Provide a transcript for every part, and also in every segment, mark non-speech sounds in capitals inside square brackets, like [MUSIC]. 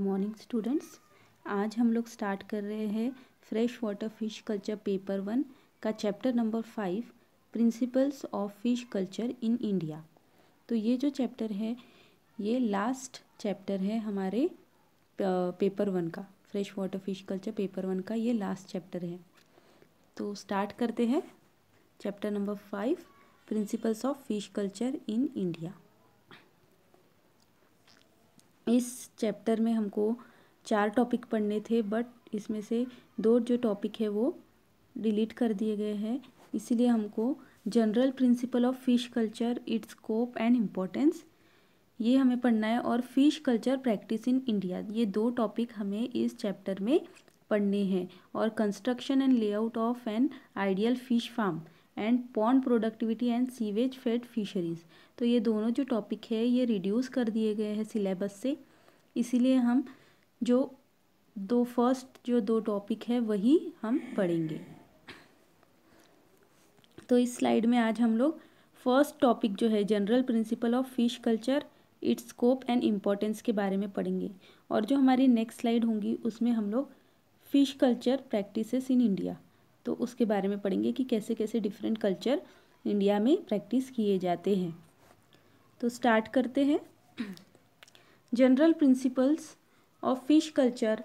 Morning students आज हम लोग स्टार्ट कर रहे हैं fresh water fish culture paper one का chapter number five principles of fish culture in India तो ये जो चैप्टर है ये लास्ट चैप्टर है हमारे पेपर वन का fresh water fish culture paper one का ये लास्ट चैप्टर है तो स्टार्ट करते हैं chapter number five principles of fish culture in India इस चैप्टर में हमको चार टॉपिक पढ़ने थे बट इसमें से दो जो टॉपिक है वो डिलीट कर दिए गए हैं इसीलिए हमको general principle of fish culture its scope and importance ये हमें पढ़ना है और fish culture practice in India ये दो टॉपिक हमें इस चैप्टर में पढ़ने हैं और construction and layout of an ideal fish farm and pond productivity and sewage fed fisheries तो ये दोनों जो टॉपिक है ये रिड्यूस कर दिए गए हैं सिलेबस से इसीलिए हम जो दो फर्स्ट जो दो टॉपिक है वही हम पढ़ेंगे तो इस स्लाइड में आज हम लोग फर्स्ट टॉपिक जो है general principle of fish culture its scope and importance के बारे में पढ़ेंगे और जो हमारी नेक्स्ट स्लाइड होंगी उसमें हम लोग fish culture practices in India तो उसके बारे में पढ़ेंगे कि कैसे कैसे डिफरेंट कल्चर इंडिया में प्रैक्टिस किए जाते हैं तो स्टार्ट करते हैं general principles of fish culture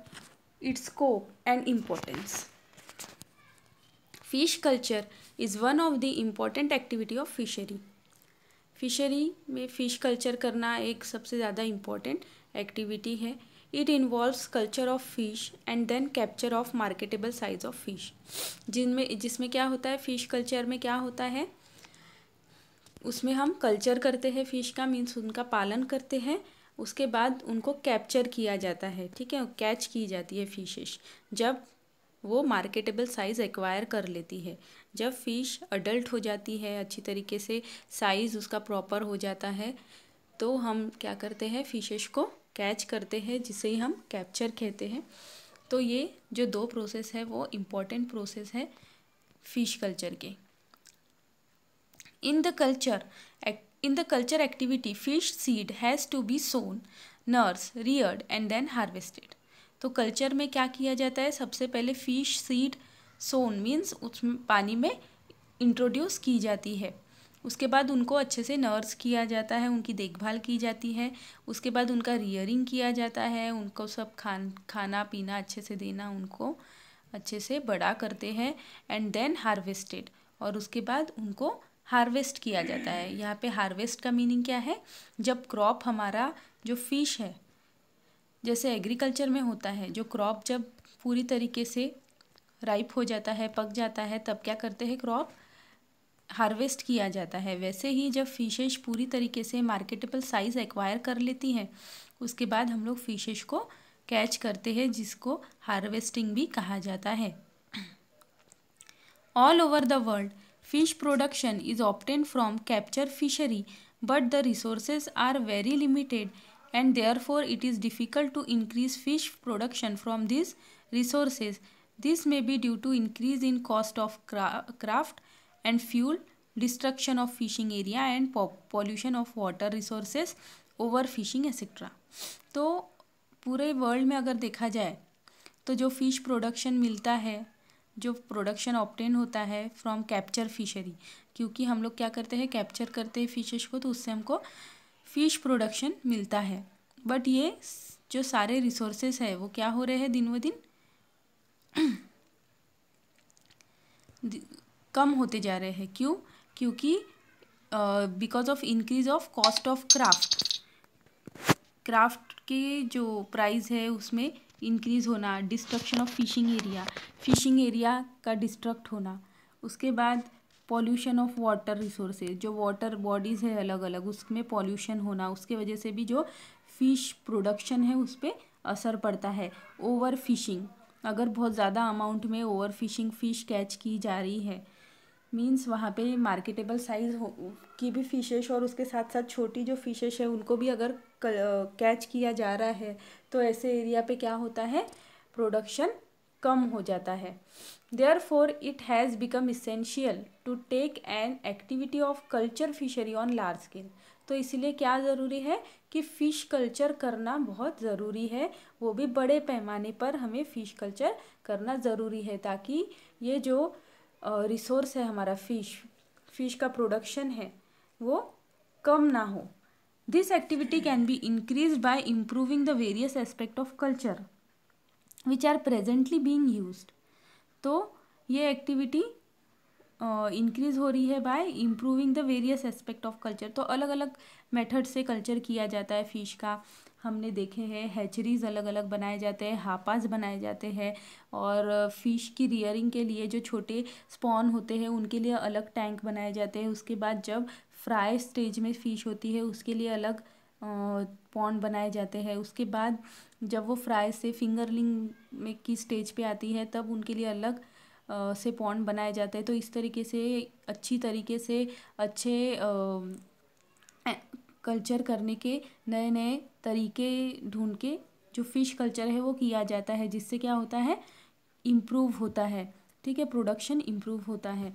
its scope and importance fish culture is one of the important activity of fishery fishery में फ़िश कल्चर करना एक सबसे ज़्यादा इम्पॉर्टेंट एक्टिविटी है it involves culture of fish and then capture of marketable size of fish जिनमें जिसमें क्या होता है फ़िश कल्चर में क्या होता है उसमें हम कल्चर करते हैं फ़िश का मीन्स उनका पालन करते हैं उसके बाद उनको कैप्चर किया जाता है ठीक है कैच की जाती है फिशेश जब वो मार्केटेबल साइज़ एक्वायर कर लेती है जब फ़िश अडल्ट हो जाती है अच्छी तरीके से साइज़ उसका प्रॉपर हो जाता है तो हम क्या करते हैं फिशेश को कैच करते हैं जिसे हम कैप्चर कहते हैं तो ये जो दो प्रोसेस है वो इम्पॉर्टेंट प्रोसेस है फिश कल्चर के in the culture in the culture activity fish seed has to be sown nurse reared and then harvested तो कल्चर में क्या किया जाता है सबसे पहले फिश सीड सोन मीन्स उसमें पानी में इंट्रोड्यूस की जाती है उसके बाद उनको अच्छे से नर्स किया जाता है उनकी देखभाल की जाती है उसके बाद उनका रियरिंग किया जाता है उनको सब खान खाना पीना अच्छे से देना उनको अच्छे से बड़ा करते हैं एंड देन हार्वेस्टेड और उसके बाद उनको हार्वेस्ट किया जाता है यहाँ पे हार्वेस्ट का मीनिंग क्या है जब क्रॉप हमारा जो फिश है जैसे एग्रीकल्चर में होता है जो क्रॉप जब पूरी तरीके से राइप हो जाता है पक जाता है तब क्या करते हैं क्रॉप हार्वेस्ट किया जाता है वैसे ही जब फिशेज पूरी तरीके से मार्केटेबल साइज़ एक्वायर कर लेती हैं उसके बाद हम लोग फिशेज को कैच करते हैं जिसको हार्वेस्टिंग भी कहा जाता है all over the world fish production is obtain from capture fishery but the resources are very limited and therefore it is difficult to increase fish production from this resources this may be due to increase in cost of craft and fuel destruction of fishing area and pollution of water resources over fishing etcetera तो पूरे world में अगर देखा जाए तो जो fish production मिलता है जो प्रोडक्शन ऑप्टेन होता है फ्रॉम कैप्चर फिशरी क्योंकि हम लोग क्या करते हैं कैप्चर करते हैं फिशेज को तो उससे हमको फ़िश प्रोडक्शन मिलता है बट ये जो सारे रिसोर्सेस है वो क्या हो रहे हैं दिन व दिन [CLEARS THROAT] कम होते जा रहे हैं क्यों क्योंकि because of increase of cost of craft craft के जो प्राइस है उसमें इंक्रीज होना destruction of fishing area fishing area का डिस्ट्रक्ट होना उसके बाद पॉल्यूशन ऑफ वाटर रिसोर्सेज जो वाटर बॉडीज़ है अलग अलग उसमें पॉल्यूशन होना उसके वजह से भी जो फ़िश प्रोडक्शन है उस पर असर पड़ता है ओवर फिशिंग अगर बहुत ज़्यादा अमाउंट में ओवर फिशिंग फ़िश कैच की जा रही है मीन्स वहाँ पे मार्केटेबल साइज़ हो की भी फ़िशेश और उसके साथ साथ छोटी जो फ़िशेश है उनको भी अगर कैच किया जा रहा है तो ऐसे एरिया पे क्या होता है प्रोडक्शन कम हो जाता है therefore it has become essential to take an activity of culture fishery on large scale तो इसलिए क्या ज़रूरी है कि फ़िश कल्चर करना बहुत ज़रूरी है वो भी बड़े पैमाने पर हमें फ़िश कल्चर करना ज़रूरी है ताकि ये जो रिसोर्स है हमारा फ़िश फ़िश का प्रोडक्शन है वो कम ना हो this activity can be increase by improving the various aspect of culture which are presently being use तो ये एक्टिविटी इंक्रीज़ हो रही है by improving the various aspect of culture तो अलग अलग मेथड से कल्चर किया जाता है फ़िश का हमने देखे हैं हैचरीज़ अलग अलग बनाए जाते हैं हापास बनाए जाते हैं और फ़िश की रियरिंग के लिए जो छोटे स्पॉन होते हैं उनके लिए अलग टैंक बनाए जाते हैं उसके बाद जब फ्राई स्टेज में फ़िश होती है उसके लिए अलग पॉन्ड बनाए जाते हैं उसके बाद जब वो फ्राई से फिंगरलिंग में की स्टेज पे आती है तब उनके लिए अलग से पॉन्ड बनाए जाते हैं तो इस तरीके से अच्छी तरीके से अच्छे कल्चर करने के नए नए तरीके ढूंढ के जो फ़िश कल्चर है वो किया जाता है जिससे क्या होता है इम्प्रूव होता है ठीक है प्रोडक्शन इम्प्रूव होता है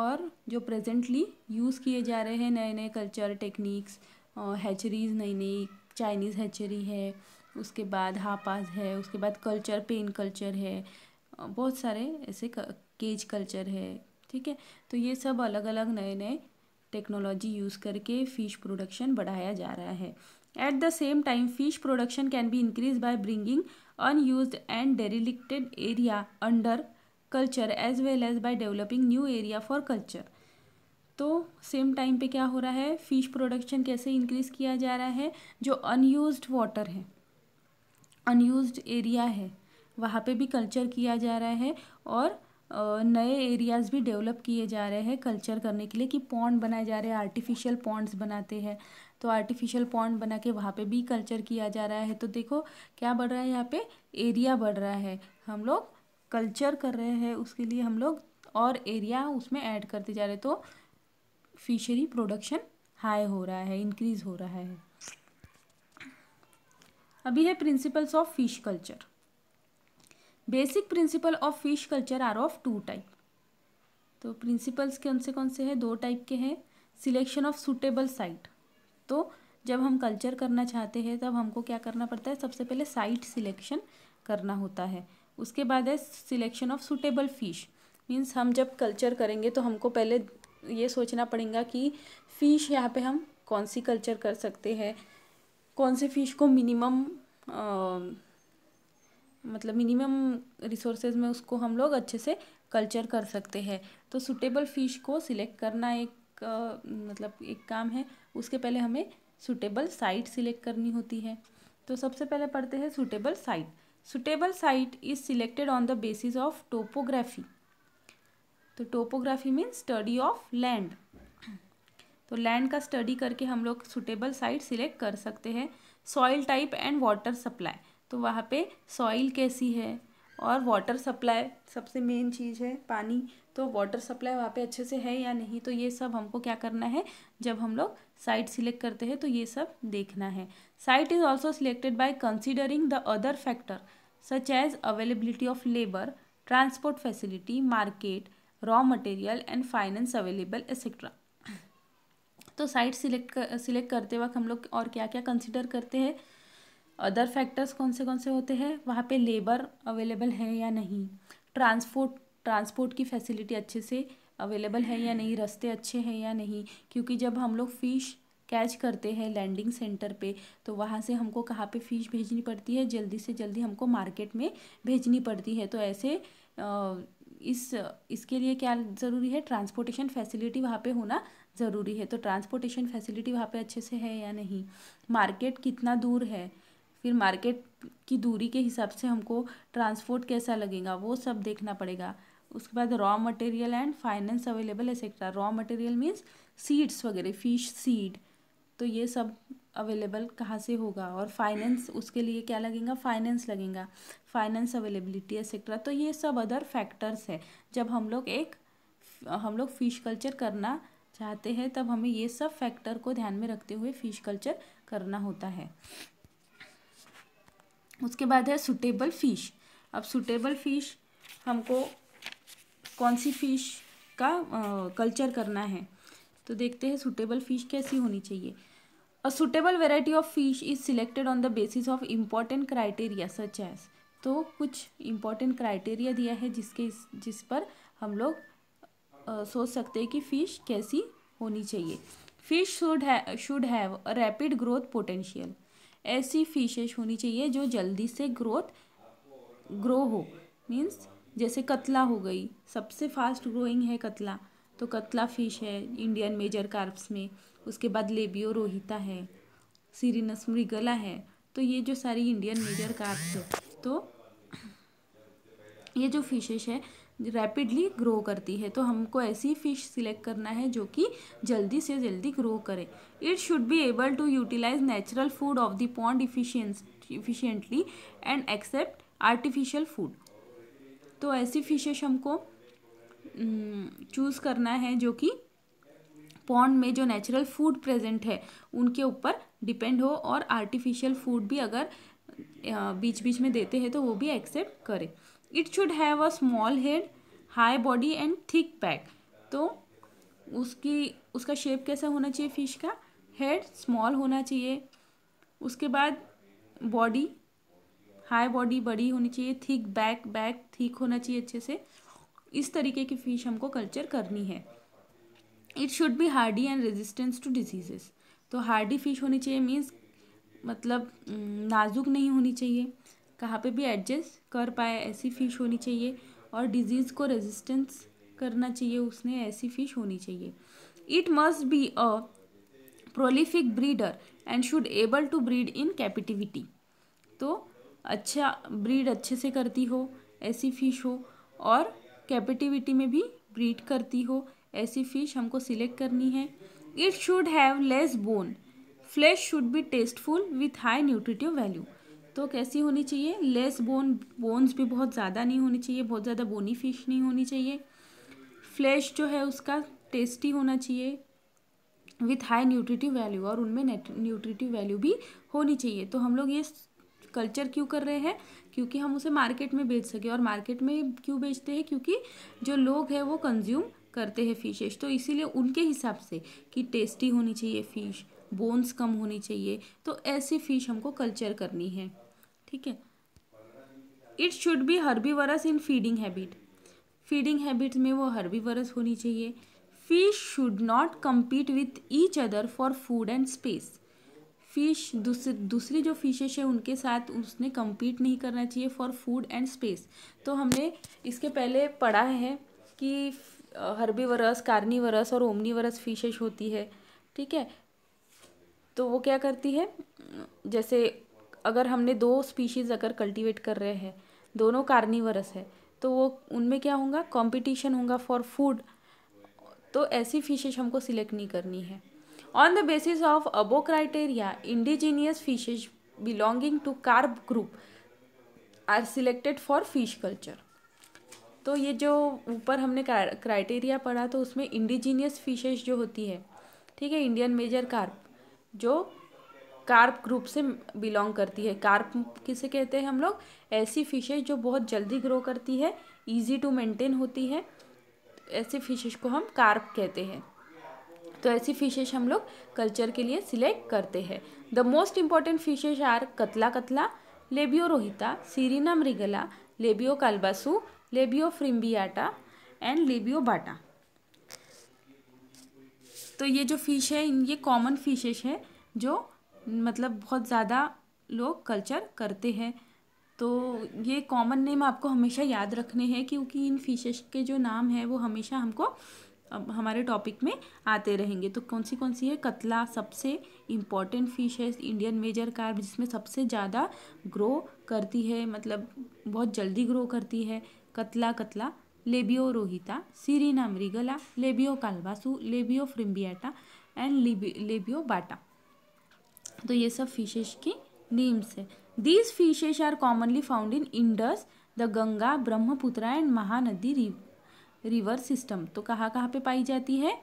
और जो प्रेजेंटली यूज़ किए जा रहे हैं नए नए कल्चर टेक्निक्स हैचरीज़ नई नई चाइनीज़ हैचरी है उसके बाद हापास है उसके बाद कल्चर पेन कल्चर है बहुत सारे ऐसे केज कल्चर है ठीक है तो ये सब अलग अलग नए नए टेक्नोलॉजी यूज़ करके फ़िश प्रोडक्शन बढ़ाया जा रहा है at the same time fish production can be increase by bringing unused and derelicted area under culture as well as by developing new area for culture तो सेम टाइम पे क्या हो रहा है फिश प्रोडक्शन कैसे इंक्रीज किया जा रहा है जो अनयूज्ड वाटर है अनयूज्ड एरिया है वहाँ पे भी कल्चर किया जा रहा है और नए एरियाज़ भी डेवलप किए जा रहे हैं कल्चर करने के लिए कि पॉन्ड बनाए जा रहे हैं आर्टिफिशियल पॉन्ड्स बनाते हैं तो आर्टिफिशियल पॉन्ड बना के वहाँ पे भी कल्चर किया जा रहा है तो देखो क्या बढ़ रहा है यहाँ पे एरिया बढ़ रहा है हम लोग कल्चर कर रहे हैं उसके लिए हम लोग और एरिया उसमें ऐड करते जा रहे तो फिशरी प्रोडक्शन हाई हो रहा है इंक्रीज़ हो रहा है अभी है principles of fish culture basic principle of fish culture are of two type तो प्रिंसिपल्स कौन से कौन से हैं दो टाइप के हैं सिलेक्शन ऑफ सुटेबल साइट तो जब हम कल्चर करना चाहते हैं तब हमको क्या करना पड़ता है सबसे पहले साइट सिलेक्शन करना होता है उसके बाद है selection of suitable fish means हम जब कल्चर करेंगे तो हमको पहले ये सोचना पड़ेगा कि फ़िश यहाँ पे हम कौन सी कल्चर कर सकते हैं कौन से फ़िश को मिनिमम मतलब मिनिमम रिसोर्सेज में उसको हम लोग अच्छे से कल्चर कर सकते हैं तो सुटेबल फ़िश को सिलेक्ट करना एक आ, मतलब एक काम है उसके पहले हमें सुटेबल साइट सिलेक्ट करनी होती है तो सबसे पहले पढ़ते हैं suitable site suitable site is selected on the basis of topography तो topography means study of land तो लैंड का स्टडी करके हम लोग सुटेबल साइट सिलेक्ट कर सकते हैं soil type and water supply तो वहाँ पे सॉइल कैसी है और वाटर सप्लाई सबसे मेन चीज़ है पानी तो वाटर सप्लाई वहाँ पे अच्छे से है या नहीं तो ये सब हमको क्या करना है जब हम लोग साइट सिलेक्ट करते हैं तो ये सब देखना है site is also selected by considering the other factor such as availability of labour transport facility market raw material and finance available etcetera तो साइट सिलेक्ट कर, सिलेक्ट करते वक्त हम लोग और क्या क्या कंसिडर करते हैं अदर फैक्टर्स कौन से कौन से होते हैं वहाँ पे लेबर अवेलेबल है या नहीं ट्रांसपोर्ट ट्रांसपोर्ट की फैसिलिटी अच्छे से अवेलेबल है या नहीं रास्ते अच्छे हैं या नहीं क्योंकि जब हम लोग फ़िश कैच करते हैं लैंडिंग सेंटर पे तो वहाँ से हमको कहाँ पे फ़िश भेजनी पड़ती है जल्दी से जल्दी हमको मार्केट में भेजनी पड़ती है तो ऐसे इस इसके लिए क्या ज़रूरी है ट्रांसपोर्टेशन फैसिलिटी वहाँ पे होना ज़रूरी है तो ट्रांसपोर्टेशन फैसिलिटी वहाँ पे अच्छे से है या नहीं मार्केट कितना दूर है फिर मार्केट की दूरी के हिसाब से हमको ट्रांसपोर्ट कैसा लगेगा वो सब देखना पड़ेगा उसके बाद raw material and finance available etcetera raw material means seeds वगैरह फिश सीड तो ये सब अवेलेबल कहाँ से होगा और फाइनेंस उसके लिए क्या लगेगा फाइनेंस लगेगा फाइनेंस अवेलेबिलिटी एक्सेट्रा तो ये सब अदर फैक्टर्स है जब हम लोग एक हम लोग फिश कल्चर करना चाहते हैं तब हमें ये सब फैक्टर को ध्यान में रखते हुए फिश कल्चर करना होता है उसके बाद है सुटेबल फ़िश अब सुटेबल फ़िश हमको कौन सी फ़िश का आ, कल्चर करना है तो देखते हैं सुटेबल फ़िश कैसी होनी चाहिए a suitable variety of fish is selected on the basis of important criteria such as तो कुछ इम्पॉर्टेंट क्राइटेरिया दिया है जिसके जिस पर हम लोग सोच सकते हैं कि फ़िश कैसी होनी चाहिए फिश शुड है should have rapid growth potential ऐसी फिशेज होनी चाहिए जो जल्दी से ग्रोथ ग्रो हो मीन्स जैसे कतला हो गई सबसे फास्ट ग्रोइंग है कतला तो कतला फिश है इंडियन मेजर कार्प्स में उसके बाद लेबियो रोहिता है सीरिनस मृगला है तो ये जो सारी इंडियन मेजर कार्प्स है तो ये जो फिशेज है रैपिडली ग्रो करती है तो हमको ऐसी फ़िश सिलेक्ट करना है जो कि जल्दी से जल्दी ग्रो करे it should be able to utilize natural food of the pond efficiency efficiently and accept artificial food तो ऐसी फिशेस हमको चूज़ हम्म, करना है जो कि पॉन्ड में जो नेचुरल फूड प्रेजेंट है उनके ऊपर डिपेंड हो और आर्टिफिशियल फूड भी अगर बीच बीच में देते हैं तो वो भी एक्सेप्ट करें it should have a small head high body and thick pack तो उसकी उसका शेप कैसा होना चाहिए फिश का हेड स्मॉल होना चाहिए उसके बाद बॉडी हाई बॉडी बड़ी होनी चाहिए थिक बैक बैक थिक होना चाहिए अच्छे से इस तरीके की फ़िश हमको कल्चर करनी है it should be hardy and resistance to diseases तो हार्डी फिश होनी चाहिए मीन्स मतलब नाजुक नहीं होनी चाहिए कहाँ पे भी एडजस्ट कर पाए ऐसी फ़िश होनी चाहिए और डिजीज़ को रेजिस्टेंस करना चाहिए उसने ऐसी फ़िश होनी चाहिए it must be a prolific breeder and should able to breed in captivity तो अच्छा ब्रीड अच्छे से करती हो ऐसी फ़िश हो और कैपिटिविटी में भी ब्रीड करती हो ऐसी फ़िश हमको सिलेक्ट करनी है it should have less bone flesh should be tasteful with high nutritive value तो कैसी होनी चाहिए लेस बोन बोन्स भी बहुत ज़्यादा नहीं होनी चाहिए बहुत ज़्यादा बोनी फिश नहीं होनी चाहिए फ्लैश जो है उसका टेस्टी होना चाहिए विथ हाई न्यूट्रिटिव वैल्यू और उनमें न्यूट्रिटिव वैल्यू भी होनी चाहिए तो हम लोग ये कल्चर क्यों कर रहे हैं क्योंकि हम उसे मार्केट में बेच सके और मार्केट में क्यों बेचते हैं क्योंकि जो लोग हैं वो कंज्यूम करते हैं फिशेज तो इसीलिए उनके हिसाब से कि टेस्टी होनी चाहिए फ़िश बोन्स कम होनी चाहिए तो ऐसी फ़िश हमको कल्चर करनी है ठीक है it's should be voracious in feeding habit feeding habit में वो वरस होनी चाहिए fish should not compete with each other for food and space fish दूसरी दूसरी जो फिशेज है उनके साथ उसने कम्पीट नहीं करना चाहिए फॉर फूड एंड स्पेस तो हमने इसके पहले पढ़ा है कि कार्नी वरस और ओमनी वर्स फिशेज होती है ठीक है तो वो क्या करती है जैसे अगर हमने दो स्पीशीज़ अगर कल्टीवेट कर रहे हैं दोनों कार्निवरस है तो वो उनमें क्या होगा कंपटीशन होगा फॉर फूड तो ऐसी फिशेज हमको सिलेक्ट नहीं करनी है on the basis of above criteria indigenous fishes belonging to carp group are selected for fish culture तो ये जो ऊपर हमने क्राइटेरिया पढ़ा तो उसमें इंडिजीनियस फिशेज जो होती है ठीक है इंडियन मेजर कार्प जो कार्प ग्रुप से बिलोंग करती है कार्प किसे कहते हैं हम लोग ऐसी फिशेज जो बहुत जल्दी ग्रो करती है ईजी टू मेंटेन होती है ऐसी फिशेज को हम कार्प कहते हैं तो ऐसी फिशेज हम लोग कल्चर के लिए सिलेक्ट करते हैं the most important fishes are Catla catla Labeo rohita Cirrhina mrigala Labeo calbasu Labeo fimbriata and Labeo bata तो ये जो फिश है ये कॉमन फिशेज है जो मतलब बहुत ज़्यादा लोग कल्चर करते हैं तो ये कॉमन नेम आपको हमेशा याद रखने हैं क्योंकि इन फिशेस के जो नाम है वो हमेशा हमको हमारे टॉपिक में आते रहेंगे तो कौन सी कौन सी है कतला सबसे इम्पॉर्टेंट फिश है इंडियन मेजर कार्ब जिसमें सबसे ज़्यादा ग्रो करती है मतलब बहुत जल्दी ग्रो करती है Catla catla Labeo rohita Cirrhina mrigala Labeo calbasu Labeo fimbriata and Labeo bata तो ये सब फिशेज की नेम्स है these fishes are commonly found in Indus the Ganga Brahmaputra and Mahanadi river system तो कहाँ कहाँ पे पाई जाती है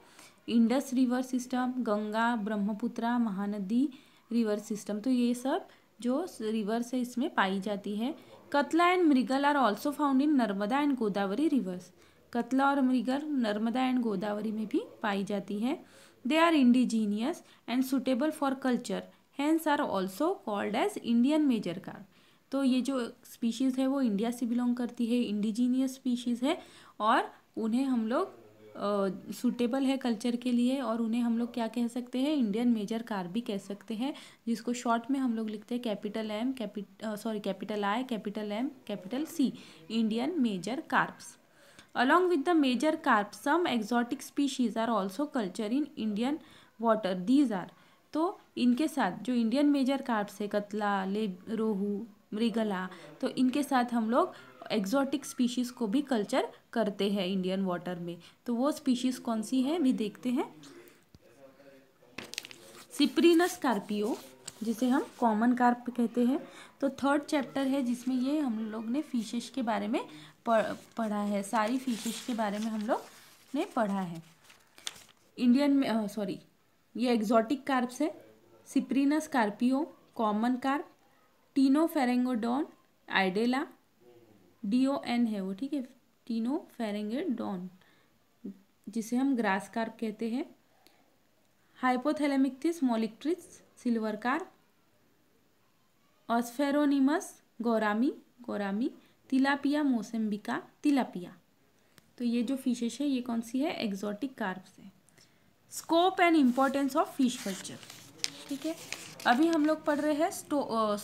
Indus river system Ganga Brahmaputra Mahanadi river system तो ये सब जो रिवर्स है इसमें पाई जाती है Catla and mrigal are also found in Narmada and Godavari rivers Catla और मृगल नर्मदा एंड गोदावरी में भी पाई जाती है they are indigenous and suitable for culture hence are also called as Indian major carp तो ये जो स्पीशीज़ है वो इंडिया से बिलोंग करती है इंडिजीनियस स्पीशीज़ है और उन्हें हम लोग सूटेबल है कल्चर के लिए और उन्हें हम लोग क्या कह सकते हैं इंडियन मेजर कार भी कह सकते हैं जिसको शॉर्ट में हम लोग लिखते हैं capital M capital sorry capital I capital M capital C Indian major carps along with the major carp some exotic species are also culture in Indian water these are तो इनके साथ जो इंडियन मेजर कार्प्स है कतला ले रोहू मृगला तो इनके साथ हम लोग एक्जॉटिक स्पीशीज़ को भी कल्चर करते हैं इंडियन वाटर में तो वो स्पीशीज़ कौन सी है भी देखते हैं सिप्रीनस कार्पियो जिसे हम कॉमन कार्प कहते हैं तो थर्ड चैप्टर है जिसमें ये हम लोग ने फिशेस के बारे में पढ़ा है सारी फिशेस के बारे में हम लोग ने पढ़ा है इंडियन में सॉरी ये एग्जॉटिक कार्प्स है Cyprinus carpio common carp Ctenopharyngodon idella डीओ एन है वो ठीक है टीनो फेरेंगेडॉन जिसे हम ग्रास कार्प कहते हैं Hypophthalmichthys molitrix silver carp Osphronemus goramy goramy Tilapia mossambica tilapia तो ये जो फिशेस है ये कौन सी है एग्जॉटिक कार्प्स है scope and importance of fish culture ठीक है अभी हम लोग पढ़ रहे हैं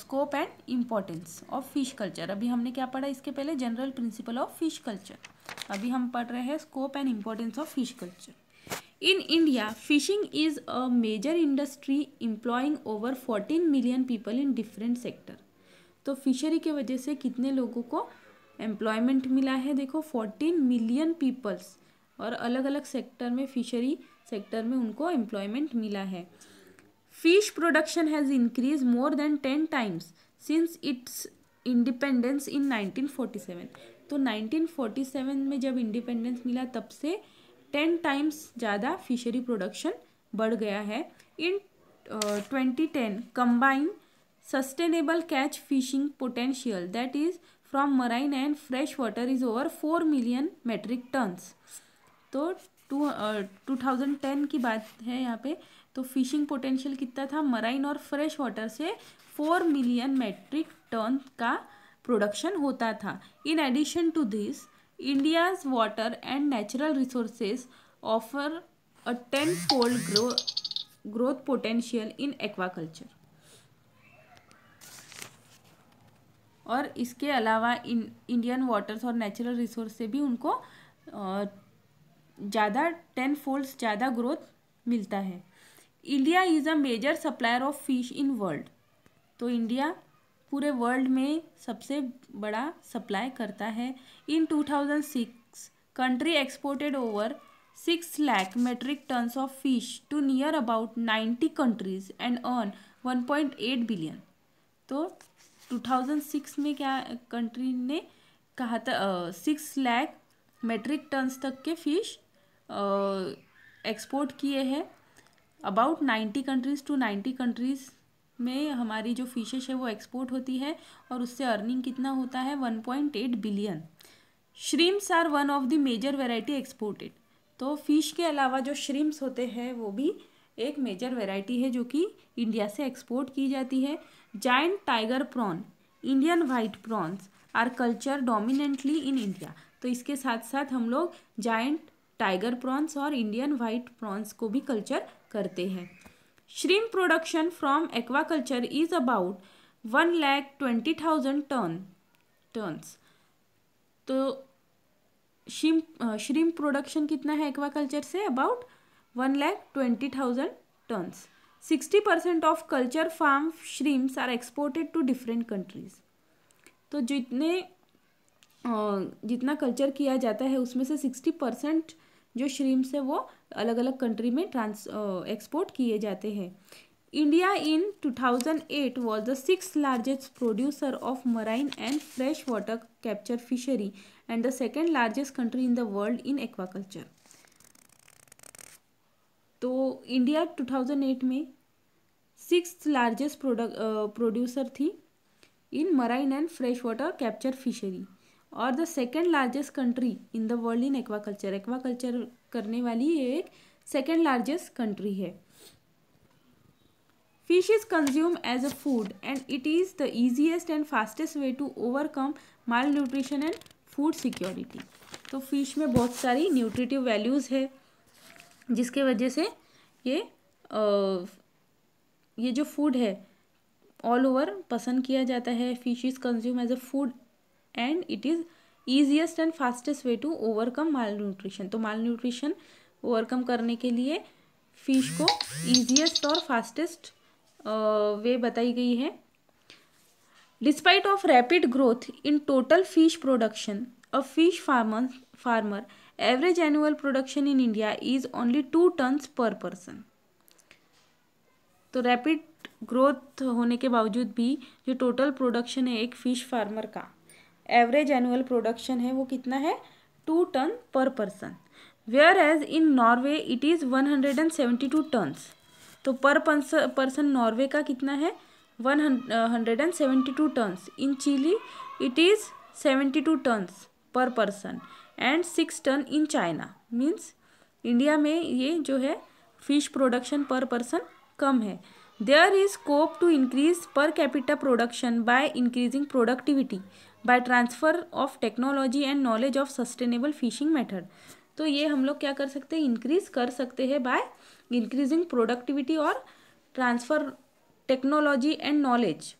scope and importance of fish culture अभी हमने क्या पढ़ा इसके पहले general principle of fish culture अभी हम पढ़ रहे हैं scope and importance of fish culture in India fishing is a major industry employing over fourteen million people in different sector तो फिशरी के वजह से कितने लोगों को एम्प्लॉयमेंट मिला है देखो फोर्टीन मिलियन पीपल्स और अलग अलग सेक्टर में फिशरी सेक्टर में उनको एम्प्लॉयमेंट मिला है fish production has increase more than ten times since its independence in nineteen forty seven तो नाइनटीन सेवन में जब इंडिपेंडेंस मिला तब से टेन टाइम्स ज़्यादा फिशरी प्रोडक्शन बढ़ गया है in twenty ten combine sustainable catch fishing potential that is from marine and fresh water is over four million metric tons तो टू टू थाउजेंड टेन की बात है यहाँ पे तो फिशिंग पोटेंशियल कितना था मराइन और फ्रेश वाटर से फोर मिलियन मेट्रिक टन का प्रोडक्शन होता था in addition to this India's water and natural resources offer a ten fold grow growth potential in aquaculture और इसके अलावा इन इंडियन वाटर्स और नेचुरल रिसोर्स से भी उनको ज़्यादा टेन फोल्ड ज़्यादा ग्रोथ मिलता है India is a major supplier of fish in world तो इंडिया पूरे वर्ल्ड में सबसे बड़ा सप्लाई करता है in 2006 country exported over six lakh metric tons of fish to near about ninety countries and earn one point eight billion तो two thousand six में क्या कंट्री ने कहा था सिक्स लैक मेट्रिक टन्स तक के फिश एक्सपोर्ट किए हैं about ninety countries to ninety countries में हमारी जो फिशेज है वो एक्सपोर्ट होती है और उससे अर्निंग कितना होता है one point eight billion shrimps are one of the major variety exported तो फिश के अलावा जो श्रिम्स होते हैं वो भी एक मेजर वेराइटी है जो कि इंडिया से एक्सपोर्ट की जाती है giant tiger prawn Indian white prawns are culture dominantly in India तो इसके साथ साथ हम लोग जाइंट टाइगर प्रॉन्स और इंडियन वाइट प्रॉन्स को भी कल्चर करते हैं shrimp production from aquaculture is about one lakh twenty thousand ton tons तो श्रीम श्रीम प्रोडक्शन कितना है एक्वाकल्चर से about one lakh twenty thousand tons sixty percent of culture farm shrimps are exported to different countries तो जितने जितना culture किया जाता है उसमें से सिक्सटी परसेंट जो श्रीम से वो अलग अलग कंट्री में ट्रांस एक्सपोर्ट किए जाते हैं India in 2008 was the six largest producer of marine and fresh water capture fishery and the second largest country in the world in aquaculture तो इंडिया 2008 में सिक्स लार्जेस्ट प्रोड्यूसर थी in marine and fresh water capture fishery और the second largest country in the world in aquaculture aquaculture करने वाली एक second largest country है fish is consume as a food and it is the easiest and fastest way to overcome malnutrition and food security तो fish में बहुत सारी nutritive values है जिसके वजह से ये आ, ये जो फूड है ऑल ओवर पसंद किया जाता है fish is consume as a food and it is easiest and fastest way to overcome malnutrition तो माल न्यूट्रिशन ओवरकम करने के लिए फिश को ईजिएस्ट और फास्टेस्ट वे बताई गई है despite of rapid growth in total fish production a fish farmer farmer average annual production in India is only two tons per person तो रैपिड ग्रोथ होने के बावजूद भी जो टोटल प्रोडक्शन है एक फिश फार्मर का एवरेज एनुअल प्रोडक्शन है वो कितना है two ton per person whereas in Norway it is one hundred and seventy two tons तो पर पर्सन नॉर्वे का कितना है one hundred and seventy two tons in Chile it is seventy two tons per person and six ton in China means India में ये जो है fish production per person कम है there is scope to increase per capita production by increasing productivity by transfer of technology and knowledge of sustainable fishing method तो ये हम लोग क्या कर सकते हैं इंक्रीज़ कर सकते हैं बाय इंक्रीजिंग प्रोडक्टिविटी और ट्रांसफ़र टेक्नोलॉजी एंड नॉलेज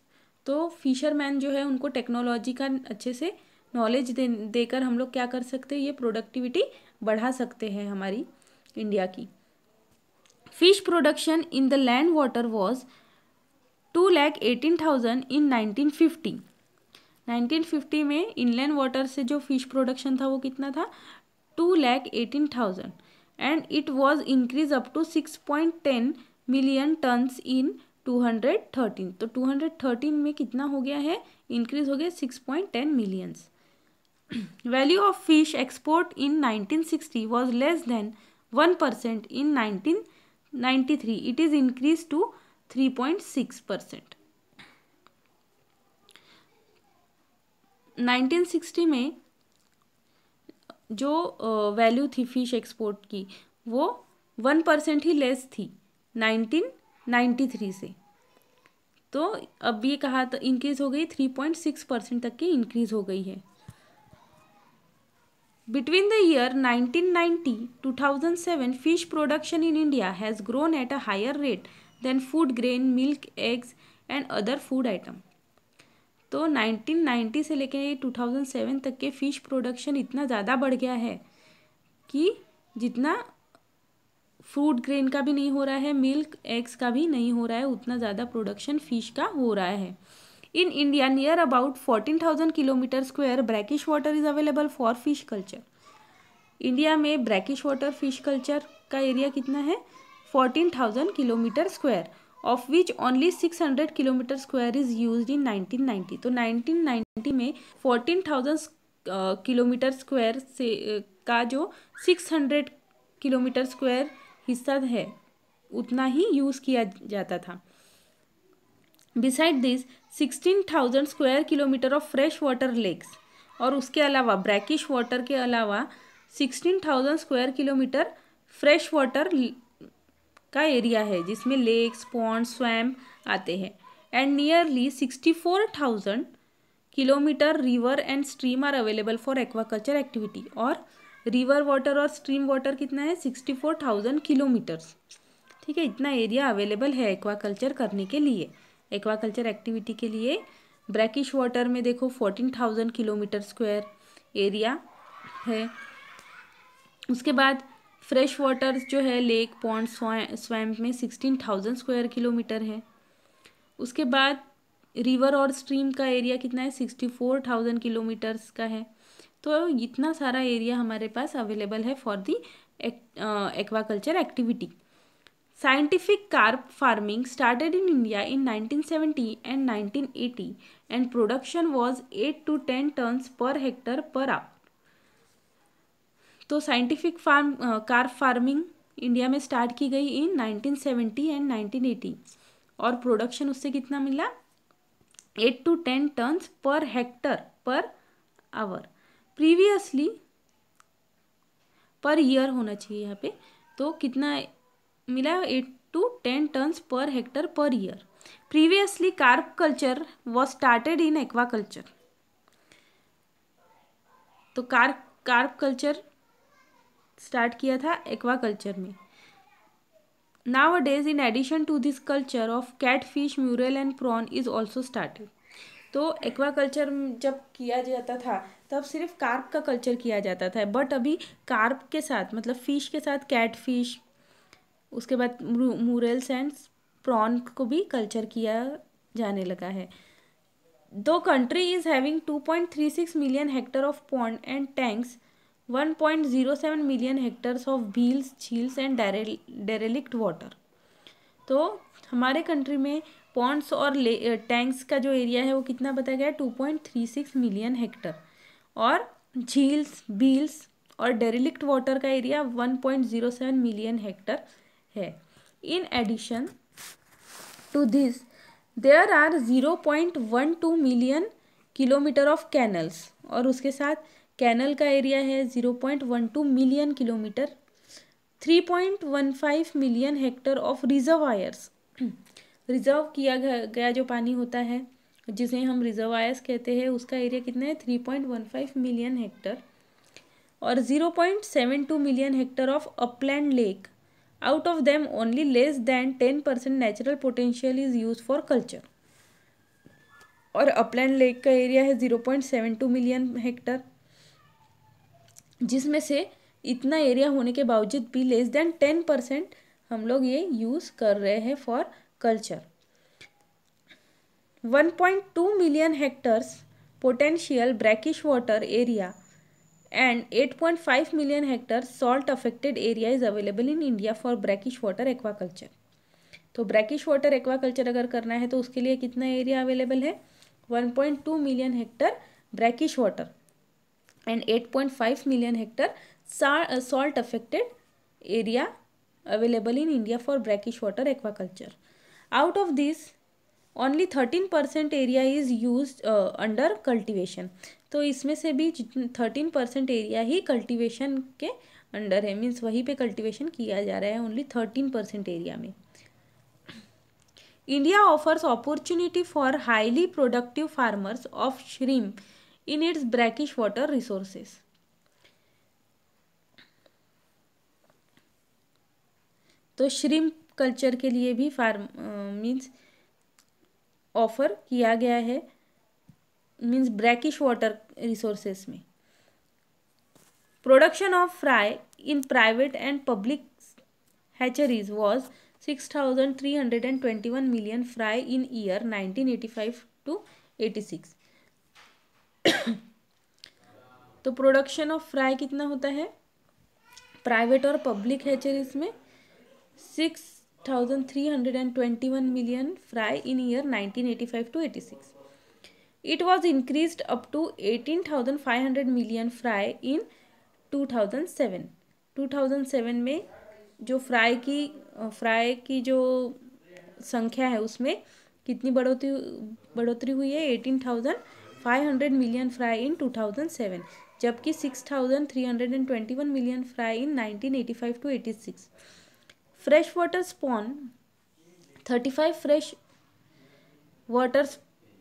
तो फिशरमैन जो है उनको टेक्नोलॉजी का अच्छे से नॉलेज दे देकर हम लोग क्या कर सकते हैं ये प्रोडक्टिविटी बढ़ा सकते हैं हमारी इंडिया की fish production in the land water was two lakh eighteen thousand in nineteen fifty 1950 में इनलैंड वाटर से जो फिश प्रोडक्शन था वो कितना था two lakh eighteen thousand and it was increase up to six point ten million tons in two hundred thirteen तो two hundred thirteen में कितना हो गया है इंक्रीज हो गया six point ten millions [CLEARS THROAT] value of fish export in nineteen sixty was less than one percent in nineteen ninety three it is increase to three point six percent 1960 में जो value थी फिश एक्सपोर्ट की वो one percent ही less थी 1993 से तो अब ये कहा तो इंक्रीज हो गई थ्री पॉइंट सिक्स परसेंट तक की इंक्रीज हो गई है between the year 1990 thousand seven fish production in India has grown at a higher rate than food grain milk eggs and other food item तो 1990 से लेकर 2007 तक के फ़िश प्रोडक्शन इतना ज़्यादा बढ़ गया है कि जितना फ्रूट ग्रेन का भी नहीं हो रहा है मिल्क एग्स का भी नहीं हो रहा है उतना ज़्यादा प्रोडक्शन फ़िश का हो रहा है in India near about fourteen thousand kilometer square brackish water is available for fish culture India में ब्रैकिश वाटर फिश कल्चर का एरिया कितना है fourteen thousand kilometer square of which only 600 kilometer square is use in 1990 तो 1990 में 14,000 kilometre square से uh, का जो 600 kilometer square हिस्सा है उतना ही यूज़ किया जाता था beside this sixteen thousand square kilometer of fresh water lakes और उसके अलावा ब्रैकिश वाटर के अलावा sixteen thousand square kilometer fresh water का एरिया है जिसमें लेक्स पॉन्ड स्वैम आते हैं and nearly sixty four thousand kilometer river and stream are available for aquaculture activity और रिवर वाटर और स्ट्रीम वाटर कितना है सिक्सटी फोर थाउजेंड किलोमीटर्स ठीक है इतना एरिया अवेलेबल है एक्वाकल्चर करने के लिए एक्वाकल्चर एक्टिविटी के लिए ब्रैकिश वाटर में देखो fourteen thousand kilometer square area है उसके बाद फ्रेश वाटर जो है लेक पॉन्ड स्वैम्प में सिक्सटीन थाउजेंड स्क्वायर किलोमीटर है उसके बाद रिवर और स्ट्रीम का एरिया कितना है सिक्सटी फोर थाउजेंड किलोमीटर्स का है तो इतना सारा एरिया हमारे पास अवेलेबल है for the aquaculture activity Scientific carp in India in nineteen seventy 1970 nineteen 1980 and production was eight to ten tons per hectare per आप तो scientific farm carp farming India में स्टार्ट की गई इन 1970 एंड 1980 और production उससे कितना मिला eight to ten tons per hectare per hour previously per year होना चाहिए यहाँ पे तो कितना मिला eight to ten tons per hectare per year previously carp culture was started in aqua culture तो कार्प कार्प कल्चर स्टार्ट किया था एक्वा कल्चर में nowadays in addition to this culture of cat fish murrel and prawn is also started तो aqua culture जब किया जाता था तब सिर्फ कार्प का कल्चर किया जाता था बट अभी कार्प के साथ मतलब फ़िश के साथ कैट फिश उसके बाद मूरल्स एंड प्रॉन को भी कल्चर किया जाने लगा है दो country is having two point three six million hectare of pond and tanks one point zero seven million hectares of wheels jheels and derelict water तो हमारे कंट्री में पॉन्ड्स और टैंक्स का जो एरिया है वो कितना बताया गया two point three six million hectare और झील्स बील्स और डेरेलिक्ट वाटर का area one point zero seven million hectare है in addition to this there are zero point one two million kilometer of canals और उसके साथ कैनल का एरिया है zero point one two million kilometer three point one five million hectare of reservoirs [CLEARS THROAT] reserve किया गया जो पानी होता है जिसे हम रिजर्वायर्स कहते हैं उसका एरिया कितना है three point one five million hectare और zero point seven two million hectare of upland lake out of them only less than ten percent natural potential is use for culture और upland lake का area है zero point seven two million hectare जिसमें से इतना area होने के बावजूद भी लेस देन टेन परसेंट हम लोग ये यूज़ कर रहे हैं for culture one point two million hectares potential brackish water area and eight point five million hectare salt affected area is available in India for brackish water aquaculture तो brackish water aquaculture अगर करना है तो उसके लिए कितना area available है one point two million hectare brackish water and 8.5 million hectare salt affected area available in India for brackish water aquaculture out of this only thirteen percent area is use under cultivation तो इसमें से भी thirteen percent area ही cultivation के under है means वहीं पे cultivation किया जा रहा है ओनली थर्टीन परसेंट एरिया में India offers opportunity for highly productive farmers of shrimp in its brackish water resources. तो श्रिम्प कल्चर के लिए भी फार्म मीन्स ऑफर किया गया है मीन्स ब्रैकिश वाटर रिसोर्सेस में production of fry in private and public hatcheries was 6,321 million fry in year 1985 to 86 [COUGHS] तो production of fry कितना होता है प्राइवेट और पब्लिक हैचरीज में six thousand three hundred and twenty one million fry in year nineteen eighty five to eighty six it was increase up to eighteen thousand five hundred million fry in two thousand seven two thousand seven में जो fry की fry की जो संख्या है उसमें कितनी बढ़ोतरी बढ़ोतरी हुई है eighteen thousand 500 million fry in 2007 जबकि 6,321 million fry in 1985 to 86 fresh water spawn 35 fresh water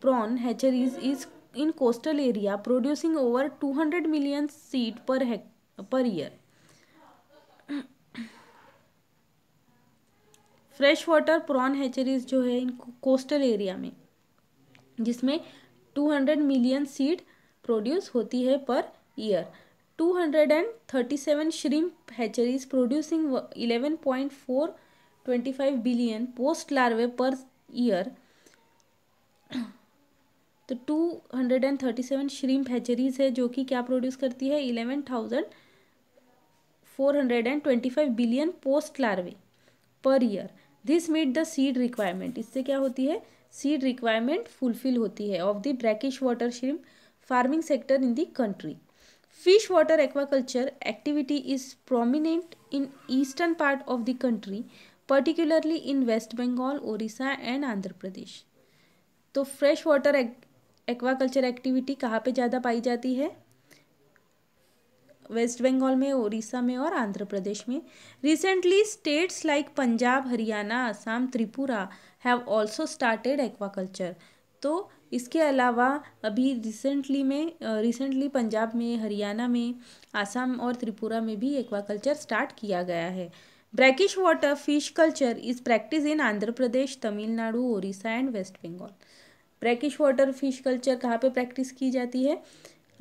prawn hatcheries is in coastal area producing over 200 million seed per hect per year fresh water prawn hatcheries जो है इन coastal area में जिसमें 200 million seed produce होती है पर year 237 shrimp hatcheries producing 11.425 billion post larvae per year तो 237 shrimp hatcheries है जो कि क्या प्रोड्यूस करती है 11,425 billion post larvae per year this meet the seed requirement इससे क्या होती है सीड रिक्वायरमेंट फुलफिल होती है of the brackish water shrimp farming sector in the country fish water aquaculture activity is prominent in eastern part of the country particularly in West Bengal Odisha and Andhra Pradesh तो fresh water aquaculture activity कहाँ पर ज़्यादा पाई जाती है waste Bengal में उड़ीसा में और आंध्र प्रदेश में recently states like Punjab Haryana Assam Tripura have also started aquaculture तो इसके अलावा अभी रिसेंटली में रिसेंटली पंजाब में हरियाणा में आसाम और त्रिपुरा में भी एक्वाकल्चर स्टार्ट किया गया है brackish water fish culture is practice in Andhra Pradesh Tamil Nadu Odisha and West Bengal brackish water fish culture कहाँ पे प्रैक्टिस की जाती है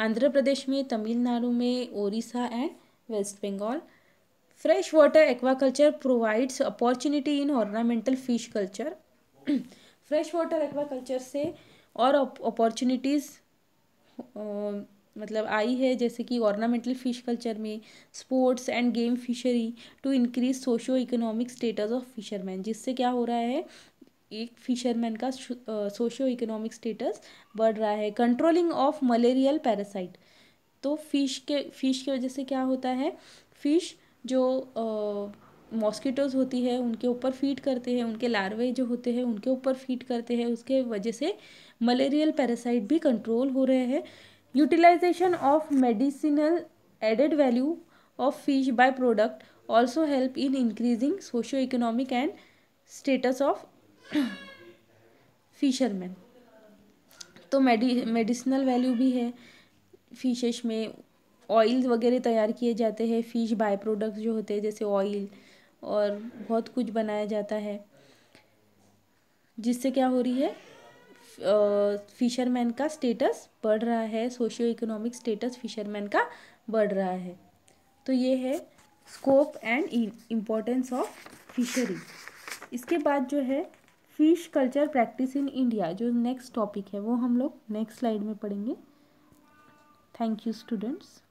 आंध्र प्रदेश में तमिलनाडु में Odisha and West Bengal fresh water aquaculture provides opportunity in ornamental fish culture fresh water aquaculture से और अपॉर्चुनिटीज़ मतलब आई है जैसे कि ऑर्नामेंटल फिश कल्चर में sports and game fishery to increase socio economic status of fisherman जिससे क्या हो रहा है एक फिशरमैन का सोशियो इकोनॉमिक स्टेटस बढ़ रहा है कंट्रोलिंग ऑफ मलेरियल पैरासाइट तो फिश के फिश की वजह से क्या होता है फिश जो मॉस्किटोज़ होती है उनके ऊपर फीड करते हैं उनके लार्वे जो होते हैं उनके ऊपर फीड करते हैं उसके वजह से मलेरियल पैरासाइट भी कंट्रोल हो रहे हैं utilisation of medicinal added value of fish by product also help in increasing socio economic and status of fisherman तो मेडि मेडिसिनल वैल्यू भी है फिशेश में ऑयल वगैरह तैयार किए जाते हैं फिश बाय प्रोडक्ट्स जो होते हैं जैसे ऑयल और बहुत कुछ बनाया जाता है जिससे क्या हो रही है फिशरमैन का स्टेटस बढ़ रहा है सोशियो इकोनॉमिक स्टेटस फिशरमैन का बढ़ रहा है तो ये है scope and importance of fishery इसके बाद जो है fish culture practice in India जो नेक्स्ट टॉपिक है वो हम लोग नेक्स्ट स्लाइड में पढ़ेंगे थैंक यू स्टूडेंट्स